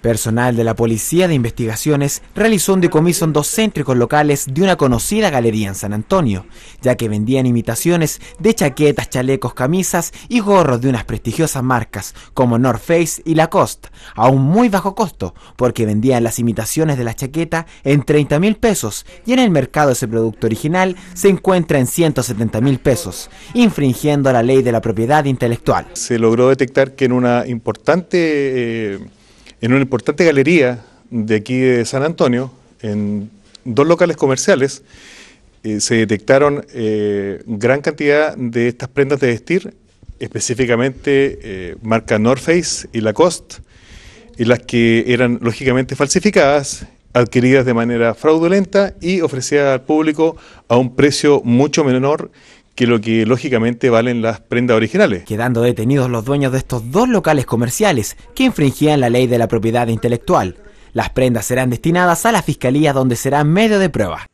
Personal de la Policía de Investigaciones realizó un decomiso en dos céntricos locales de una conocida galería en San Antonio, ya que vendían imitaciones de chaquetas, chalecos, camisas y gorros de unas prestigiosas marcas como North Face y Lacoste, a un muy bajo costo, porque vendían las imitaciones de la chaqueta en 30 mil pesos y en el mercado ese producto original se encuentra en 170 mil pesos, infringiendo la ley de la propiedad intelectual. Se logró detectar que en una importante... Eh, en una importante galería de aquí de San Antonio, en dos locales comerciales, eh, se detectaron eh, gran cantidad de estas prendas de vestir, específicamente eh, marca Norface y Lacoste, y las que eran lógicamente falsificadas, adquiridas de manera fraudulenta y ofrecidas al público a un precio mucho menor que lo que lógicamente valen las prendas originales. Quedando detenidos los dueños de estos dos locales comerciales que infringían la ley de la propiedad intelectual. Las prendas serán destinadas a la fiscalía donde serán medio de prueba.